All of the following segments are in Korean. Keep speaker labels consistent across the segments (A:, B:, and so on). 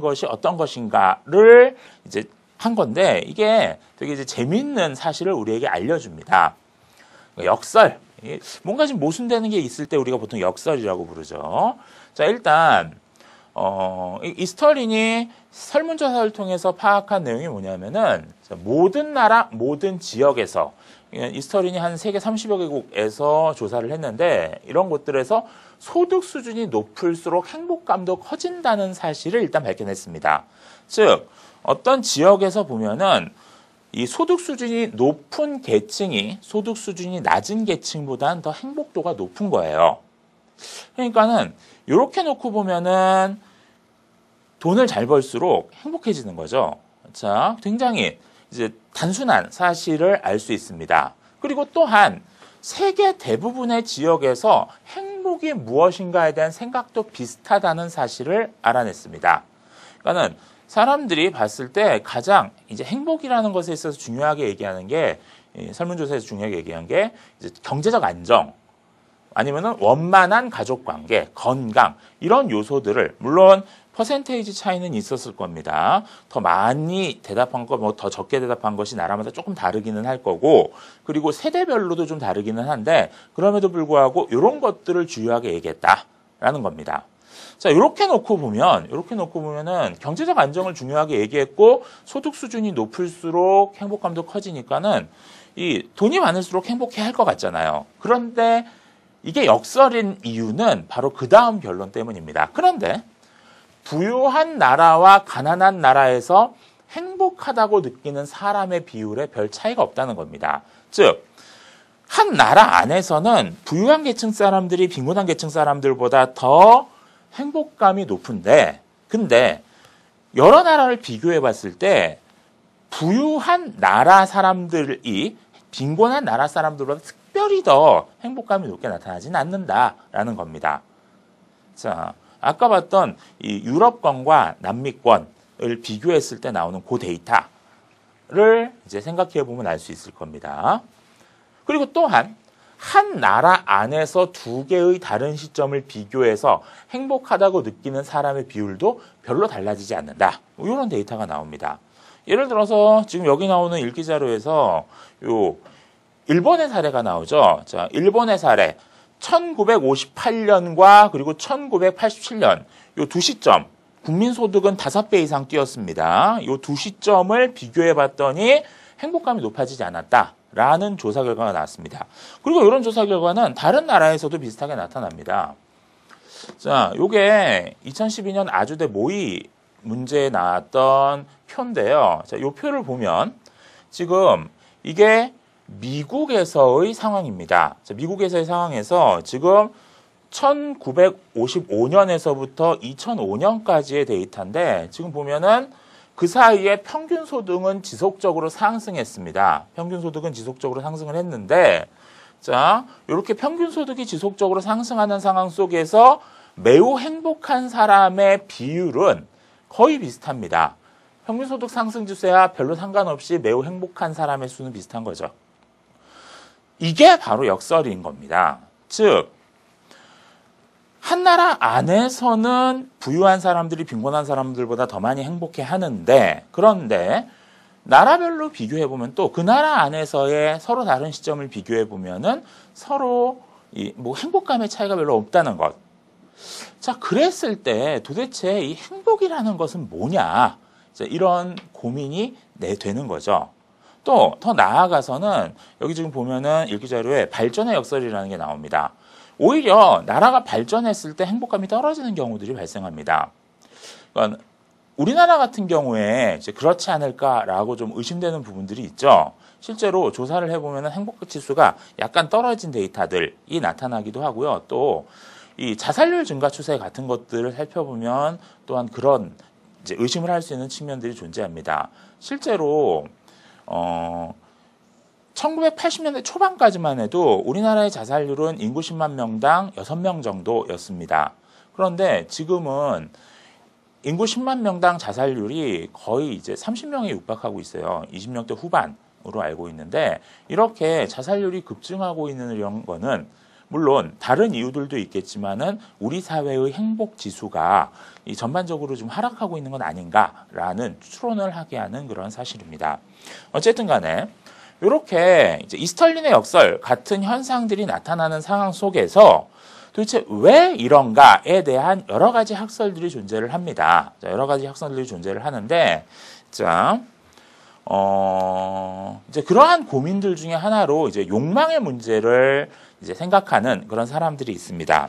A: 것이 어떤 것인가를 이제 한 건데 이게 되게 이제 재밌는 사실을 우리에게 알려줍니다. 그러니까 역설. 뭔가 지금 모순되는 게 있을 때 우리가 보통 역설이라고 부르죠. 자, 일단, 어, 이스털린이 설문조사를 통해서 파악한 내용이 뭐냐면은 모든 나라, 모든 지역에서 이스털린이 한 세계 30여 개국에서 조사를 했는데 이런 곳들에서 소득 수준이 높을수록 행복감도 커진다는 사실을 일단 발견했습니다. 즉, 어떤 지역에서 보면은 이 소득 수준이 높은 계층이 소득 수준이 낮은 계층보다는 더 행복도가 높은 거예요. 그러니까는 이렇게 놓고 보면은 돈을 잘 벌수록 행복해지는 거죠. 자, 굉장히 이제 단순한 사실을 알 수 있습니다. 그리고 또한 세계 대부분의 지역에서 행 행복이 무엇인가에 대한 생각도 비슷하다는 사실을 알아냈습니다. 그러니까는 사람들이 봤을 때 가장 이제 행복이라는 것에 있어서 중요하게 얘기하는 게 설문조사에서 중요하게 얘기한 게 이제 경제적 안정 아니면은 원만한 가족 관계, 건강 이런 요소들을 물론 퍼센테이지 차이는 있었을 겁니다. 더 많이 대답한 것, 뭐더 적게 대답한 것이 나라마다 조금 다르기는 할 거고, 그리고 세대별로도 좀 다르기는 한데, 그럼에도 불구하고 이런 것들을 주요하게 얘기했다라는 겁니다. 자, 이렇게 놓고 보면, 이렇게 놓고 보면은 경제적 안정을 중요하게 얘기했고, 소득 수준이 높을수록 행복감도 커지니까는 이 돈이 많을수록 행복해 할것 같잖아요. 그런데 이게 역설인 이유는 바로 그 다음 결론 때문입니다. 그런데 부유한 나라와 가난한 나라에서 행복하다고 느끼는 사람의 비율에 별 차이가 없다는 겁니다. 즉, 한 나라 안에서는 부유한 계층 사람들이 빈곤한 계층 사람들보다 더 행복감이 높은데, 근데 여러 나라를 비교해 봤을 때 부유한 나라 사람들이 빈곤한 나라 사람들보다 특별히 더 행복감이 높게 나타나지는 않는다라는 겁니다. 자, 아까 봤던 이 유럽권과 남미권을 비교했을 때 나오는 그 데이터를 이제 생각해 보면 알 수 있을 겁니다. 그리고 또한 한 나라 안에서 두 개의 다른 시점을 비교해서 행복하다고 느끼는 사람의 비율도 별로 달라지지 않는다. 뭐 이런 데이터가 나옵니다. 예를 들어서 지금 여기 나오는 일기 자료에서 요 일본의 사례가 나오죠. 자, 일본의 사례. 1958년과 그리고 1987년 이 두 시점 국민소득은 5배 이상 뛰었습니다. 이 두 시점을 비교해 봤더니 행복감이 높아지지 않았다. 라는 조사 결과가 나왔습니다. 그리고 이런 조사 결과는 다른 나라에서도 비슷하게 나타납니다. 자, 요게 2012년 아주대 모의 문제에 나왔던 표인데요. 자, 요 표를 보면 지금 이게 미국에서의 상황입니다. 미국에서의 상황에서 지금 1955년에서부터 2005년까지의 데이터인데 지금 보면은 그 사이에 평균 소득은 지속적으로 상승했습니다. 평균 소득은 지속적으로 상승을 했는데 자, 이렇게 평균 소득이 지속적으로 상승하는 상황 속에서 매우 행복한 사람의 비율은 거의 비슷합니다. 평균 소득 상승 지수야 별로 상관없이 매우 행복한 사람의 수는 비슷한 거죠. 이게 바로 역설인 겁니다. 즉, 한나라 안에서는 부유한 사람들이 빈곤한 사람들보다 더 많이 행복해 하는데, 그런데 나라별로 비교해보면 또 그 나라 안에서의 서로 다른 시점을 비교해보면은 서로 이뭐 행복감의 차이가 별로 없다는 것. 자, 그랬을 때 도대체 이 행복이라는 것은 뭐냐? 이런 고민이 내 되는 거죠. 또더 나아가서는 여기 지금 보면은 일기 자료에 발전의 역설이라는 게 나옵니다. 오히려 나라가 발전했을 때 행복감이 떨어지는 경우들이 발생합니다. 그니까 우리나라 같은 경우에 이제 그렇지 않을까라고 좀 의심되는 부분들이 있죠. 실제로 조사를 해보면 행복 지수가 약간 떨어진 데이터들이 나타나기도 하고요. 또 이 자살률 증가 추세 같은 것들을 살펴보면 또한 그런 이제 의심을 할 수 있는 측면들이 존재합니다. 실제로 어, 1980년대 초반까지만 해도 우리나라의 자살률은 인구 10만 명당 6명 정도였습니다. 그런데 지금은 인구 10만 명당 자살률이 거의 이제 30명에 육박하고 있어요. 20명대 후반으로 알고 있는데 이렇게 자살률이 급증하고 있는 이런 거는 물론 다른 이유들도 있겠지만은 우리 사회의 행복 지수가 이 전반적으로 좀 하락하고 있는 건 아닌가라는 추론을 하게 하는 그런 사실입니다. 어쨌든 간에 이렇게 이제 이스털린의 역설 같은 현상들이 나타나는 상황 속에서 도대체 왜 이런가에 대한 여러 가지 학설들이 존재를 합니다. 여러 가지 학설들이 존재를 하는데 자, 어, 이제 그러한 고민들 중에 하나로 이제 욕망의 문제를 이제 생각하는 그런 사람들이 있습니다.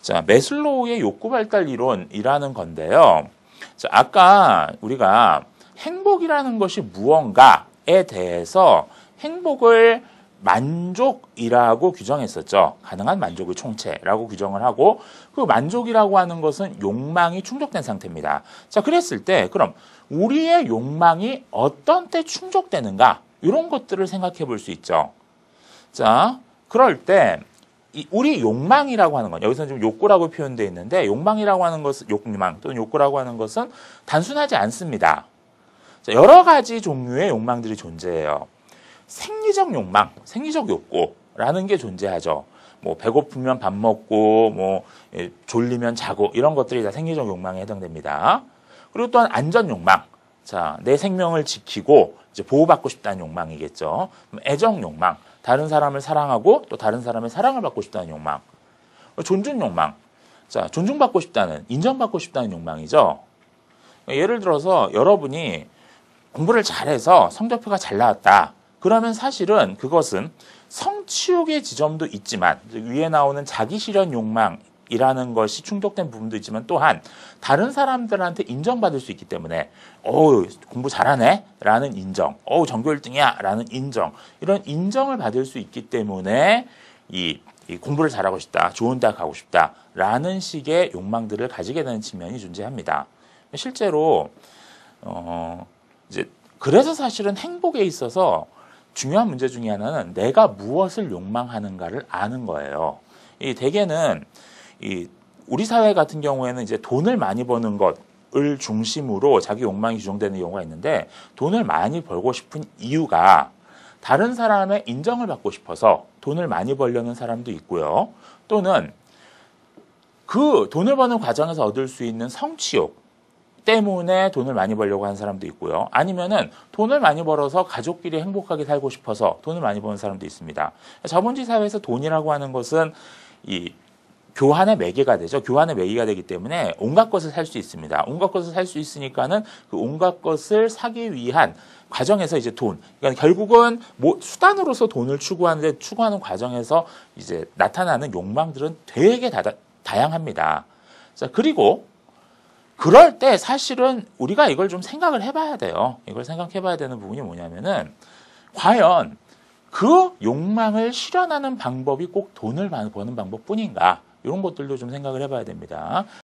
A: 자, 메슬로우의 욕구 발달 이론이라는 건데요. 자, 아까 우리가 행복이라는 것이 무언가에 대해서 행복을 만족이라고 규정했었죠. 가능한 만족의 총체라고 규정을 하고 그 만족이라고 하는 것은 욕망이 충족된 상태입니다. 자, 그랬을 때 그럼 우리의 욕망이 어떤 때 충족되는가? 이런 것들을 생각해 볼 수 있죠. 자, 그럴 때 우리 욕망이라고 하는 건 여기서는 좀 욕구라고 표현되어 있는데 욕망이라고 하는 것은 욕망 또는 욕구라고 하는 것은 단순하지 않습니다. 자, 여러 가지 종류의 욕망들이 존재해요. 생리적 욕망, 생리적 욕구라는 게 존재하죠. 뭐 배고프면 밥 먹고 뭐 졸리면 자고 이런 것들이 다 생리적 욕망에 해당됩니다. 그리고 또한 안전 욕망. 자, 내 생명을 지키고 이제 보호받고 싶다는 욕망이겠죠. 애정 욕망. 다른 사람을 사랑하고 또 다른 사람의 사랑을 받고 싶다는 욕망. 존중 욕망. 자, 존중받고 싶다는, 인정받고 싶다는 욕망이죠. 예를 들어서 여러분이 공부를 잘해서 성적표가 잘 나왔다. 그러면 사실은 그것은 성취욕의 지점도 있지만 위에 나오는 자기 실현 욕망 이라는 것이 충족된 부분도 있지만 또한 다른 사람들한테 인정받을 수 있기 때문에 어우 공부 잘하네 라는 인정 어우 전교 1등이야 라는 인정 이런 인정을 받을 수 있기 때문에 이, 이 공부를 잘하고 싶다 좋은 대학 가고 싶다 라는 식의 욕망들을 가지게 되는 측면이 존재합니다 실제로 어 이제 그래서 사실은 행복에 있어서 중요한 문제 중에 하나는 내가 무엇을 욕망하는가를 아는 거예요. 이 대개는 이 우리 사회 같은 경우에는 이제 돈을 많이 버는 것을 중심으로 자기 욕망이 규정되는 경우가 있는데 돈을 많이 벌고 싶은 이유가 다른 사람의 인정을 받고 싶어서 돈을 많이 벌려는 사람도 있고요. 또는 그 돈을 버는 과정에서 얻을 수 있는 성취욕, 때문에 돈을 많이 벌려고 하는 사람도 있고요. 아니면은 돈을 많이 벌어서 가족끼리 행복하게 살고 싶어서 돈을 많이 버는 사람도 있습니다. 자본주의 사회에서 돈이라고 하는 것은 이 교환의 매개가 되죠. 교환의 매개가 되기 때문에 온갖 것을 살 수 있습니다. 온갖 것을 살 수 있으니까는 그 온갖 것을 사기 위한 과정에서 이제 돈. 그러니까 결국은 뭐 수단으로서 돈을 추구하는데 추구하는 과정에서 이제 나타나는 욕망들은 되게 다, 다양합니다. 자, 그리고 그럴 때 사실은 우리가 이걸 좀 생각을 해봐야 돼요. 이걸 생각해봐야 되는 부분이 뭐냐면은 과연 그 욕망을 실현하는 방법이 꼭 돈을 버는 방법뿐인가 이런 것들도 좀 생각을 해봐야 됩니다.